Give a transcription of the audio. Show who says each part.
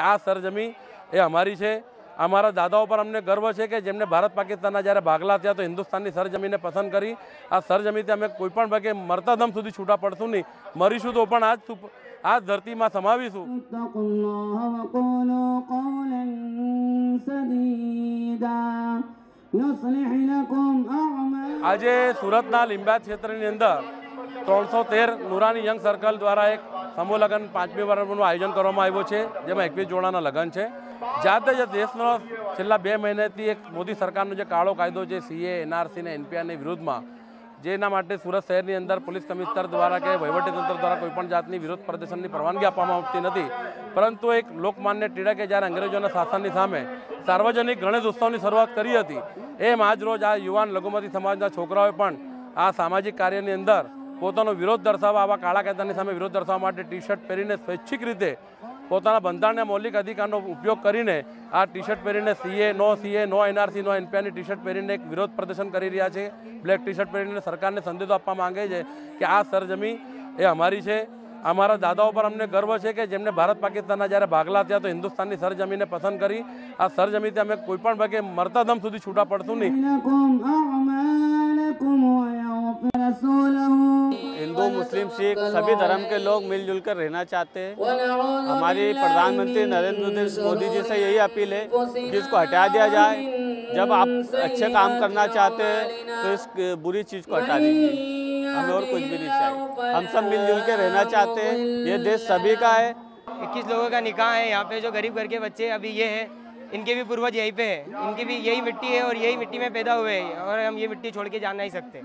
Speaker 1: આ સરજમી એ અમારી છે અમારા દાદા ઉપર અમને ગર્વ છે કે જેમને ભારત પાકિસ્તાનના જ્યારે ભાગલા થયા તો હિન્દુસ્તાનની સરજમીને પસંદ કરી આ સરજમીથી અમે કોઈપણ ભાગે મરતા દમ સુધી છૂટા પડશું નહીં મરીશું તો પણ આજ આ ધરતીમાં સમાવીશું આજે સુરતના લીંબા ક્ષેત્રની અંદર ત્રણસો તેર નુરાની યંગ સર્કલ દ્વારા એક અમબો લગન પાંચમી બારમાનો આયોજન કરવામાં આવ્યો છે જેમાં એકવીસ જોડાના લગન છે જાતે જ દેશનો જિલ્લા બે મહિનાથી એક મોદી સરકારનો જે કાળો કાયદો છે જે CAA NRC ને NPR ને વિરુદ્ધમાં જેના માટે સુરત શહેરની અંદર પોલીસ કમિશનર દ્વારા કે વહીવટી તંત્ર દ્વારા કોઈ પણ જાતની વિરોધ પ્રદર્શનની પરવાનગી આપવામાં ઓક્તિ ન હતી પરંતુ એક લોકમાન્ય ટિળક કે જાર અંગ્રેજોના શાસનની સામેાર્વજનિક ગણે દોસ્તોની શરૂઆત કરી હતી એમ આજ રોજ આ યુવાન લગુમતી સમાજના છોકરાઓ પણ આ સામાજિક કાર્યની અંદર પોતાના વિરોધ દર્શાવવા આવા કાળા કેદારની સામે વિરોધ દર્શાવવા માટે ટી-શર્ટ પહેરીને સ્વૈચ્છિક રીતે પોતાનો બંધારણનો મૂળભીક અધિકારનો ઉપયોગ કરીને આ ટી-શર્ટ પહેરીને CA9 CA9 NRC નો NP ની ટી-શર્ટ પહેરીને એક વિરોધ પ્રદર્શન કરી રહ્યા છે બ્લેક ટી-શર્ટ પહેરીને સરકારને સંદેશો આપવા માંગે છે કે આ સર જમીન એ અમારી છે અમારા દાદાઓ પર અમને ગર્વ છે કે જેમને ભારત પાકિસ્તાનના જારે ભાગલા થયા તો હિન્દુસ્તાનની સર જમીનને પસંદ કરી આ સર જમીનથી અમે કોઈ પણ ભગે મરતા ધમ સુધી છૂટા પડતો નથી
Speaker 2: हिंदू मुस्लिम सिख सभी धर्म के लोग मिलजुल कर रहना चाहते हैं हमारी प्रधानमंत्री नरेंद्र मोदी जी से यही अपील है कि इसको हटा दिया जाए जब आप अच्छे काम करना चाहते हैं तो इस बुरी चीज़ को हटा दीजिए हमें और कुछ भी नहीं
Speaker 1: चाहिए
Speaker 2: हम सब मिलजुल के रहना चाहते हैं ये देश सभी का है इक्कीस लोगों का निकाह है यहाँ पे जो गरीब घर के बच्चे अभी ये हैं इनके भी पूर्वज यहीं पे है इनकी भी यही मिट्टी है और यही मिट्टी में पैदा हुए हैं और हम ये मिट्टी छोड़ के जा नहीं सकते